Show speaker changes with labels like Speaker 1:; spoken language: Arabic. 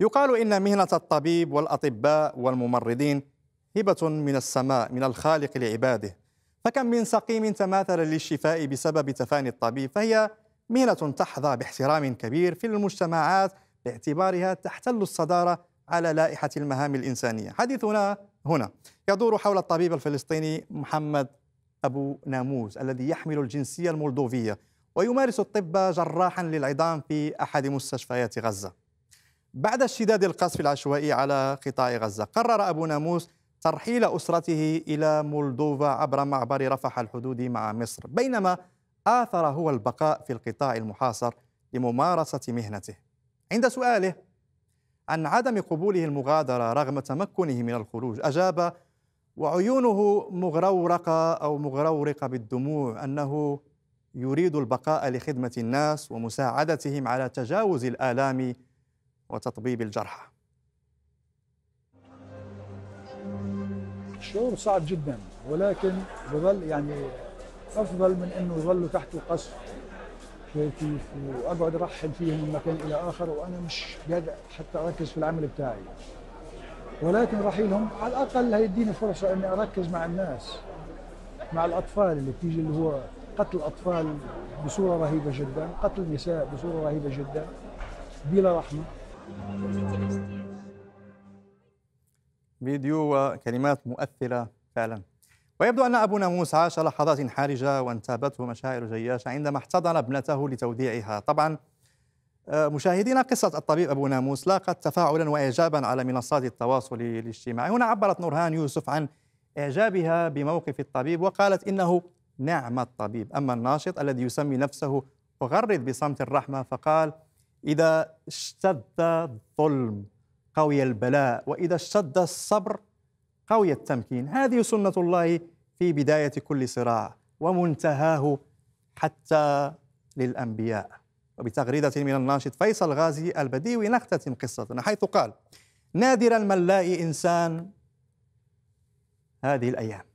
Speaker 1: يقال إن مهنة الطبيب والأطباء والممرضين هبة من السماء من الخالق لعباده فكم من سقيم تماثل للشفاء بسبب تفاني الطبيب فهي مهنة تحظى باحترام كبير في المجتمعات باعتبارها تحتل الصدارة على لائحة المهام الإنسانية حديثنا هنا يدور حول الطبيب الفلسطيني محمد أبو ناموس الذي يحمل الجنسية المولدوفية ويمارس الطب جراحا للعظام في أحد مستشفيات غزة بعد اشتداد القصف العشوائي على قطاع غزة قرر أبو ناموس ترحيل أسرته إلى مولدوفا عبر معبر رفح الحدود مع مصر بينما آثر هو البقاء في القطاع المحاصر لممارسة مهنته عند سؤاله عن عدم قبوله المغادرة رغم تمكنه من الخروج أجاب وعيونه مغرورقة أو مغرورقة بالدموع أنه يريد البقاء لخدمة الناس ومساعدتهم على تجاوز الآلام وتطبيب الجرحى
Speaker 2: شعور صعب جدا ولكن بظل يعني افضل من انه يظلوا تحت قصف كيف واقعد ارحل فيهم من مكان الى اخر وانا مش قادر حتى اركز في العمل بتاعي ولكن رحيلهم على الاقل هيديني فرصه اني اركز مع الناس مع الاطفال اللي بتيجي اللي هو قتل اطفال بصوره رهيبه جدا قتل نساء بصوره رهيبه جدا بلا رحمه
Speaker 1: فيديو وكلمات مؤثرة فعلا ويبدو أن أبونا موسى عاش لحظات حرجة وانتابته مشاعر جياشة عندما احتضن ابنته لتوديعها طبعا آه، مشاهدينا قصة الطبيب أبو ناموس لاقت تفاعلا وإعجابا على منصات التواصل الاجتماعي هنا عبرت نورهان يوسف عن إعجابها بموقف الطبيب وقالت إنه نعم الطبيب أما الناشط الذي يسمي نفسه أغرد بصمت الرحمة فقال إذا اشتد الظلم قوي البلاء وإذا اشتد الصبر قوي التمكين هذه سنة الله في بداية كل صراع ومنتهاه حتى للأنبياء وبتغريدة من الناشط فيصل غازي البديوي نختتم قصتنا حيث قال نادرا ما نلاقي إنسان هذه الأيام